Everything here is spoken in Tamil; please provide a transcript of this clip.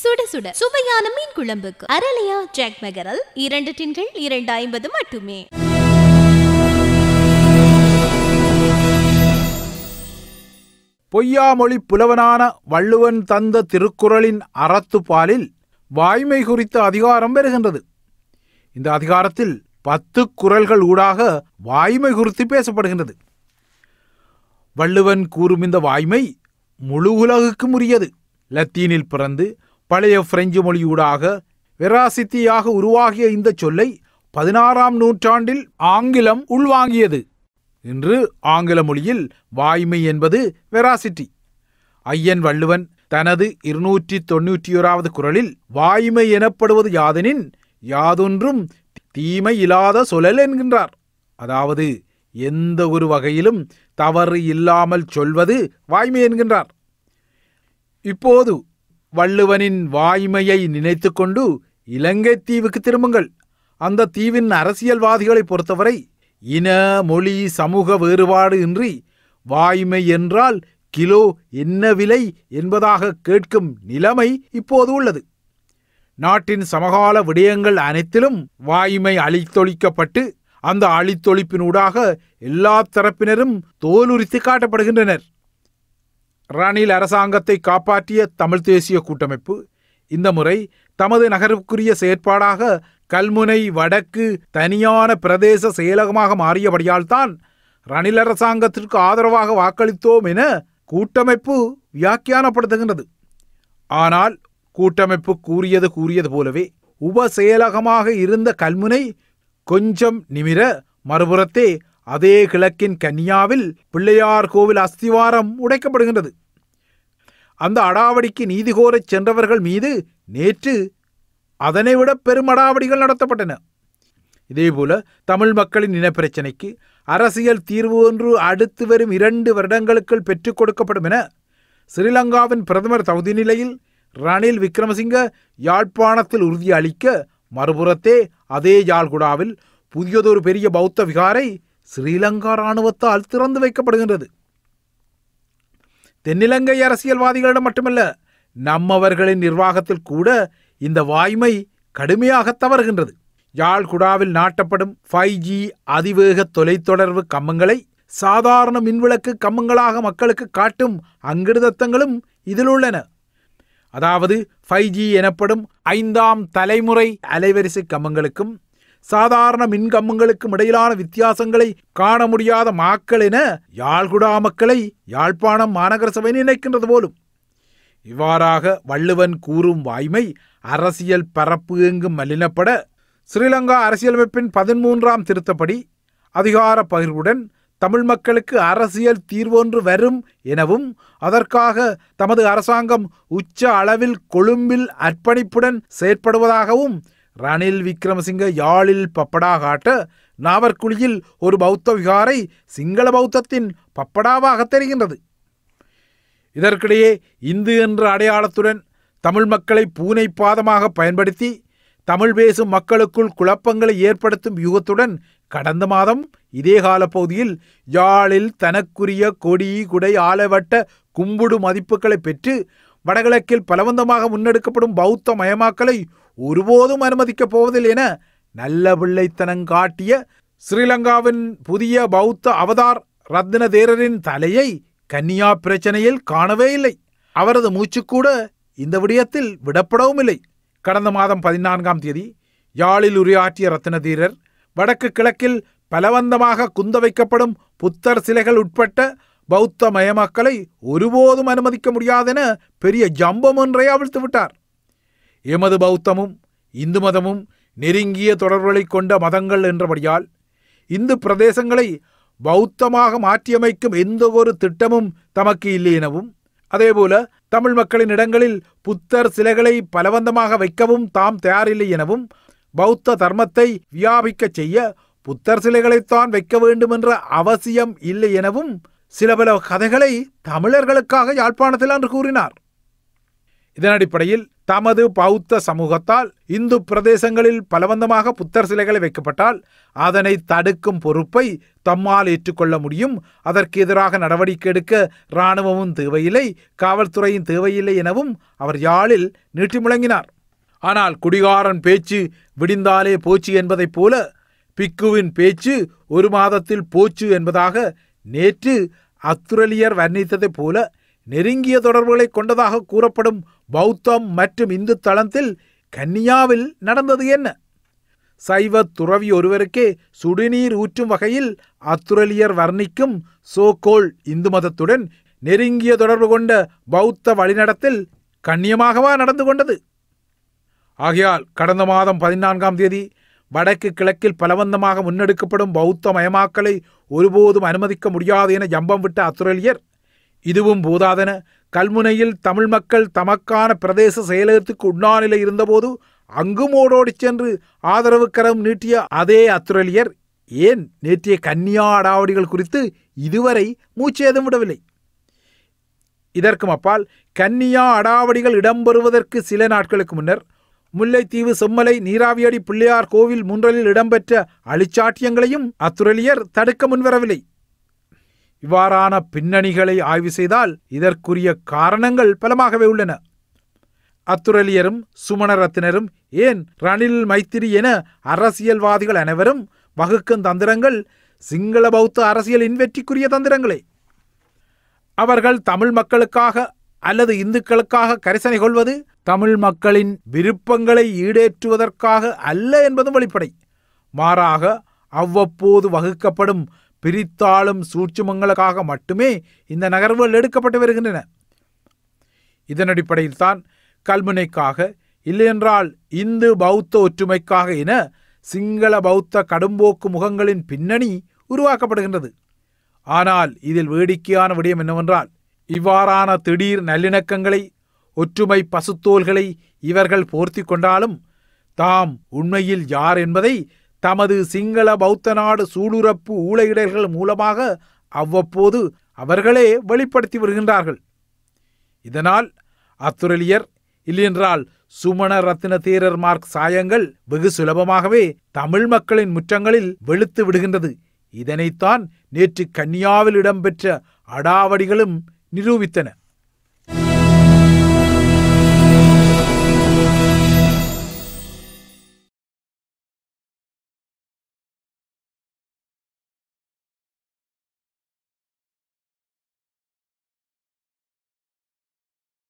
சுட சுட சுவையான மீன் குழம்புக்கு அரலியா ஜாக் மெகரல் இரண்டு டின்கள் இரண்டு ஐம்பது மட்டுமே பொய்யாமொழி புலவனான வள்ளுவன் தந்த திருக்குறளின் அறத்துப்பாலில் வாய்மை குறித்த அதிகாரம் பெறுகின்றது இந்த அதிகாரத்தில் பத்து குரல்கள் ஊடாக வாய்மை குறித்து பேசப்படுகின்றது வள்ளுவன் கூறும் இந்த வாய்மை முழு உலகுக்கும் உரியது லத்தீனில் பிறந்து பழைய பிரெஞ்சு மொழியூடாக வெராசித்தியாக உருவாகிய இந்த சொல்லை பதினாறாம் நூற்றாண்டில் ஆங்கிலம் உள்வாங்கியது இன்று ஆங்கில மொழியில் வாய்மை என்பது வெராசிட்டி ஐயன் வள்ளுவன் தனது இருநூற்றி தொன்னூற்றி ஓராவது குரலில் வாய்மை எனப்படுவது யாதெனின் யாதொன்றும் தீமை இல்லாத சொல்லல் என்கின்றார் அதாவது எந்த ஒரு வகையிலும் தவறு இல்லாமல் சொல்வது வாய்மை என்கின்றார் இப்போது வள்ளுவனின் வாய்மையை நினைத்து கொண்டு இலங்கை தீவுக்கு திரும்புங்கள் அந்த தீவின் அரசியல்வாதிகளை பொறுத்தவரை இன மொழி சமூக வேறுபாடு இன்றி வாய்மை என்றால் கிலோ என்ன விலை என்பதாக கேட்கும் நிலைமை இப்போது உள்ளது நாட்டின் சமகால விடயங்கள் அனைத்திலும் வாய்மை அழித்தொழிக்கப்பட்டு அந்த அழித்தொழிப்பினூடாக எல்லா தரப்பினரும் தோலுரித்து காட்டப்படுகின்றனர் ரணில் அரசாங்கத்தை காப்பாற்றிய தமிழ் தேசிய கூட்டமைப்பு இந்த முறை தமது நகருக்குரிய செயற்பாடாக கல்முனை வடக்கு தனியான பிரதேச செயலகமாக மாறியபடியால்தான் ரணில் அரசாங்கத்திற்கு ஆதரவாக வாக்களித்தோம் என கூட்டமைப்பு வியாக்கியானப்படுத்துகின்றது ஆனால் கூட்டமைப்பு கூறியது கூறியது போலவே உப செயலகமாக இருந்த கல்முனை கொஞ்சம் நிமிர மறுபுறத்தே அதே கிழக்கின் கன்னியாவில் பிள்ளையார் கோவில் அஸ்திவாரம் உடைக்கப்படுகின்றது அந்த அடாவடிக்கு நீதி கோரச் சென்றவர்கள் மீது நேற்று அதனைவிட பெரும் அடாவடிகள் நடத்தப்பட்டன இதேபோல தமிழ் மக்களின் இனப்பிரச்சினைக்கு அரசியல் தீர்வு ஒன்று அடுத்து வரும் இரண்டு வருடங்களுக்குள் பெற்றுக் கொடுக்கப்படும் என ஸ்ரீலங்காவின் பிரதமர் தகுதி நிலையில் ரணில் விக்ரமசிங்க யாழ்ப்பாணத்தில் உறுதியளிக்க மறுபுறத்தே அதே யாழ்குடாவில் புதியதொரு பெரிய பௌத்த விகாரை ஸ்ரீலங்கா இராணுவத்தால் திறந்து வைக்கப்படுகின்றது தென்னிலங்கை அரசியல்வாதிகளிடம் மட்டுமல்ல நம்மவர்களின் நிர்வாகத்தில் கூட இந்த வாய்மை கடுமையாக தவறுகின்றது யாழ்குடாவில் நாட்டப்படும் ஃபைவ் ஜி அதிவேக தொலைத்தொடர்பு கம்பங்களை சாதாரண மின்விளக்கு கம்பங்களாக மக்களுக்கு காட்டும் அங்கிருதத்தங்களும் இதில் உள்ளன அதாவது ஃபைவ் ஜி எனப்படும் ஐந்தாம் தலைமுறை அலைவரிசை கம்பங்களுக்கும் சாதாரண மின்கம்பங்களுக்கும் இடையிலான வித்தியாசங்களை காண முடியாத மாக்கள் என யாழ்குடா மக்களை யாழ்ப்பாணம் மாநகர சபை நினைக்கின்றது போலும் இவ்வாறாக வள்ளுவன் கூறும் வாய்மை அரசியல் பரப்பு எங்கும் மலினப்பட ஸ்ரீலங்கா அரசியலமைப்பின் பதிமூன்றாம் திருத்தப்படி அதிகார பகிர்வுடன் தமிழ் மக்களுக்கு அரசியல் தீர்வொன்று வரும் எனவும் அதற்காக தமது அரசாங்கம் உச்ச அளவில் கொழும்பில் அர்ப்பணிப்புடன் செயற்படுவதாகவும் ரணில் விக்ரமசிங்க யாழில் பப்படா காட்ட நாவர்குழியில் ஒரு பௌத்த விகாரை சிங்கள பௌத்தத்தின் பப்படாவாக தெரிகின்றது இதற்கிடையே இந்து என்ற அடையாளத்துடன் தமிழ் மக்களை பூனை பாதமாக பயன்படுத்தி தமிழ் பேசும் மக்களுக்குள் குழப்பங்களை ஏற்படுத்தும் யுகத்துடன் கடந்த மாதம் இதே கால பகுதியில் யாழில் தனக்குரிய கொடி குடை ஆலவட்ட கும்புடு மதிப்புகளை பெற்று வடகிழக்கில் பலவந்தமாக முன்னெடுக்கப்படும் பௌத்த மயமாக்கலை ஒருபோதும் அனுமதிக்கப் போவதில் என நல்ல பிள்ளைத்தனம் காட்டிய ஸ்ரீலங்காவின் புதிய பௌத்த அவதார் ரத்ன தேரரின் தலையை கன்னியா பிரச்சனையில் காணவே இல்லை அவரது மூச்சுக்கூட இந்த விடயத்தில் விடப்படவும் இல்லை கடந்த மாதம் பதினான்காம் தேதி யாழில் உரையாற்றிய ரத்ன தீரர் வடக்கு கிழக்கில் பலவந்தமாக குந்த வைக்கப்படும் புத்தர் சிலைகள் உட்பட்ட பௌத்த மயமக்களை ஒருபோதும் அனுமதிக்க முடியாதென பெரிய ஜம்பம் ஒன்றை அவிழ்த்து விட்டார் எமது பௌத்தமும் இந்து மதமும் நெருங்கிய தொடர்புகளை கொண்ட மதங்கள் என்றபடியால் இந்து பிரதேசங்களை பௌத்தமாக மாற்றியமைக்கும் எந்த ஒரு திட்டமும் தமக்கு இல்லை எனவும் அதேபோல தமிழ் மக்களின் இடங்களில் புத்தர் சிலைகளை பலவந்தமாக வைக்கவும் தாம் தயாரில்லை எனவும் பௌத்த தர்மத்தை வியாபிக்க செய்ய புத்தர் சிலைகளைத்தான் வைக்க வேண்டும் என்ற அவசியம் இல்லை எனவும் சில பல கதைகளை தமிழர்களுக்காக யாழ்ப்பாணத்தில் அன்று கூறினார் இதன் அடிப்படையில் தமது பௌத்த சமூகத்தால் இந்து பிரதேசங்களில் பலவந்தமாக புத்தர் சிலைகளை வைக்கப்பட்டால் அதனை தடுக்கும் பொறுப்பை தம்மால் ஏற்றுக்கொள்ள முடியும் அதற்கு எதிராக நடவடிக்கை எடுக்க இராணுவமும் தேவையில்லை காவல்துறையும் தேவையில்லை எனவும் அவர் யாழில் நீட்டி முழங்கினார் ஆனால் குடிகாரன் பேச்சு விடிந்தாலே போச்சு என்பதைப் போல பிக்குவின் பேச்சு ஒரு மாதத்தில் போச்சு என்பதாக நேற்று அத்துரலியர் வர்ணித்ததைப் போல நெருங்கிய தொடர்புகளை கொண்டதாக கூறப்படும் பௌத்தம் மற்றும் இந்து தளத்தில் கன்னியாவில் நடந்தது என்ன சைவ துறவி ஒருவருக்கே சுடுநீர் ஊற்றும் வகையில் அத்துரலியர் வர்ணிக்கும் சோகோல் இந்து மதத்துடன் நெருங்கிய தொடர்பு கொண்ட பௌத்த வழிநடத்தில் கண்ணியமாகவா நடந்து கொண்டது ஆகையால் கடந்த மாதம் பதினான்காம் தேதி வடக்கு கிழக்கில் பலவந்தமாக முன்னெடுக்கப்படும் பௌத்த மயமாக்கலை ஒருபோதும் அனுமதிக்க முடியாது என ஜம்பம் விட்ட அத்துரலியர் இதுவும் பூதாதன கல்முனையில் தமிழ் மக்கள் தமக்கான பிரதேச செயலகத்துக்கு உண்ணாநிலை இருந்தபோது அங்கும் ஓடோடி சென்று ஆதரவு கரம் நீட்டிய அதே அத்துரலியர் ஏன் நேற்றிய கன்னியா அடாவடிகள் குறித்து இதுவரை மூச்சேதம் விடவில்லை இதற்கும் அப்பால் கன்னியா அடாவடிகள் இடம்பெறுவதற்கு சில நாட்களுக்கு முன்னர் முல்லைத்தீவு செம்மலை நீராவியடி பிள்ளையார் கோவில் முன்றலில் இடம்பெற்ற அழிச்சாட்டியங்களையும் அத்துரலியர் தடுக்க முன்வரவில்லை இவ்வாறான பின்னணிகளை ஆய்வு செய்தால் இதற்குரிய காரணங்கள் பலமாகவே உள்ளன அத்துரலியரும் சுமணரத்தினரும் ஏன் ரணில் மைத்திரி என அரசியல்வாதிகள் அனைவரும் வகுக்கும் தந்திரங்கள் சிங்கள பௌத்த அரசியலின் வெற்றிக்குரிய தந்திரங்களே அவர்கள் தமிழ் மக்களுக்காக அல்லது இந்துக்களுக்காக கரிசனை கொள்வது தமிழ் மக்களின் விருப்பங்களை ஈடேற்றுவதற்காக அல்ல என்பதும் வெளிப்படை மாறாக அவ்வப்போது வகுக்கப்படும் பிரித்தாளும் சூட்சுமங்களுக்காக மட்டுமே இந்த நகர்வுகள் எடுக்கப்பட்டு வருகின்றன இதன் அடிப்படையில் தான் கல்முனைக்காக இல்லையென்றால் இந்து பௌத்த ஒற்றுமைக்காக என சிங்கள பௌத்த கடும்போக்கு முகங்களின் பின்னணி உருவாக்கப்படுகின்றது ஆனால் இதில் வேடிக்கையான விடயம் என்னவென்றால் இவ்வாறான திடீர் நல்லிணக்கங்களை ஒற்றுமை பசுத்தோள்களை இவர்கள் போர்த்தி கொண்டாலும் தாம் உண்மையில் யார் என்பதை தமது சிங்கள பௌத்த நாடு சூளுரப்பு ஊழையிடல்கள் மூலமாக அவ்வப்போது அவர்களே வெளிப்படுத்தி வருகின்றார்கள் இதனால் அத்துரலியர் இல்லையென்றால் சுமண ரத்ன தேரர் மார்க் சாயங்கள் வெகு சுலபமாகவே தமிழ் மக்களின் முற்றங்களில் வெளுத்து விடுகின்றது இதனைத்தான் நேற்று கன்னியாவில் இடம்பெற்ற அடாவடிகளும் நிரூபித்தன